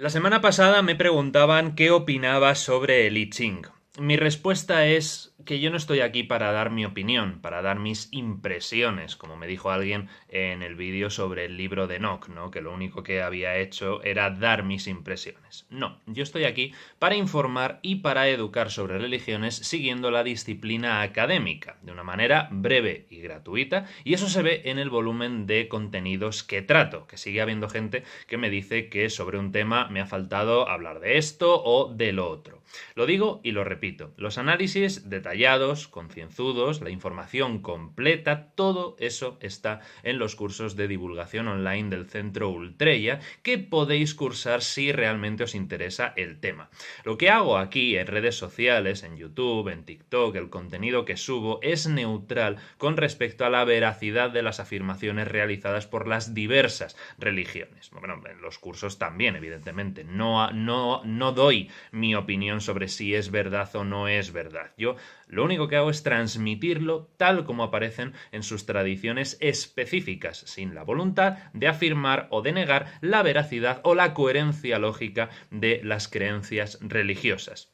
La semana pasada me preguntaban qué opinaba sobre el I Ching. Mi respuesta es que yo no estoy aquí para dar mi opinión, para dar mis impresiones, como me dijo alguien en el vídeo sobre el libro de Nock, ¿no? Que lo único que había hecho era dar mis impresiones. No, yo estoy aquí para informar y para educar sobre religiones siguiendo la disciplina académica, de una manera breve y gratuita, y eso se ve en el volumen de contenidos que trato, que sigue habiendo gente que me dice que sobre un tema me ha faltado hablar de esto o de lo otro. Lo digo y lo repito, los análisis detallados, concienzudos, la información completa, todo eso está en los cursos de divulgación online del Centro Ultrella que podéis cursar si realmente os interesa el tema. Lo que hago aquí en redes sociales, en YouTube, en TikTok, el contenido que subo es neutral con respecto a la veracidad de las afirmaciones realizadas por las diversas religiones. Bueno, en los cursos también, evidentemente, no, no doy mi opinión sobre si es verdad o no es verdad. Yo lo único que hago es transmitirlo tal como aparecen en sus tradiciones específicas, sin la voluntad de afirmar o de negar la veracidad o la coherencia lógica de las creencias religiosas.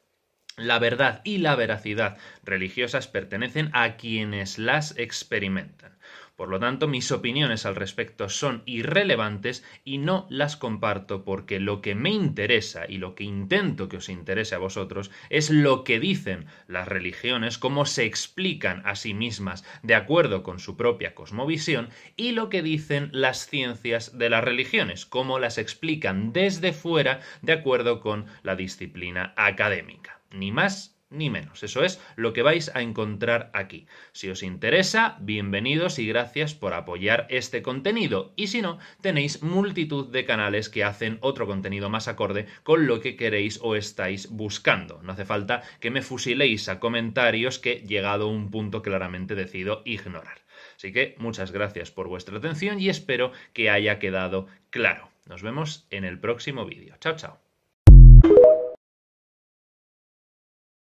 La verdad y la veracidad religiosas pertenecen a quienes las experimentan. Por lo tanto, mis opiniones al respecto son irrelevantes y no las comparto porque lo que me interesa y lo que intento que os interese a vosotros es lo que dicen las religiones, cómo se explican a sí mismas de acuerdo con su propia cosmovisión y lo que dicen las ciencias de las religiones, cómo las explican desde fuera de acuerdo con la disciplina académica ni más ni menos. Eso es lo que vais a encontrar aquí. Si os interesa, bienvenidos y gracias por apoyar este contenido. Y si no, tenéis multitud de canales que hacen otro contenido más acorde con lo que queréis o estáis buscando. No hace falta que me fusiléis a comentarios que, llegado a un punto, claramente decido ignorar. Así que muchas gracias por vuestra atención y espero que haya quedado claro. Nos vemos en el próximo vídeo. Chao, chao.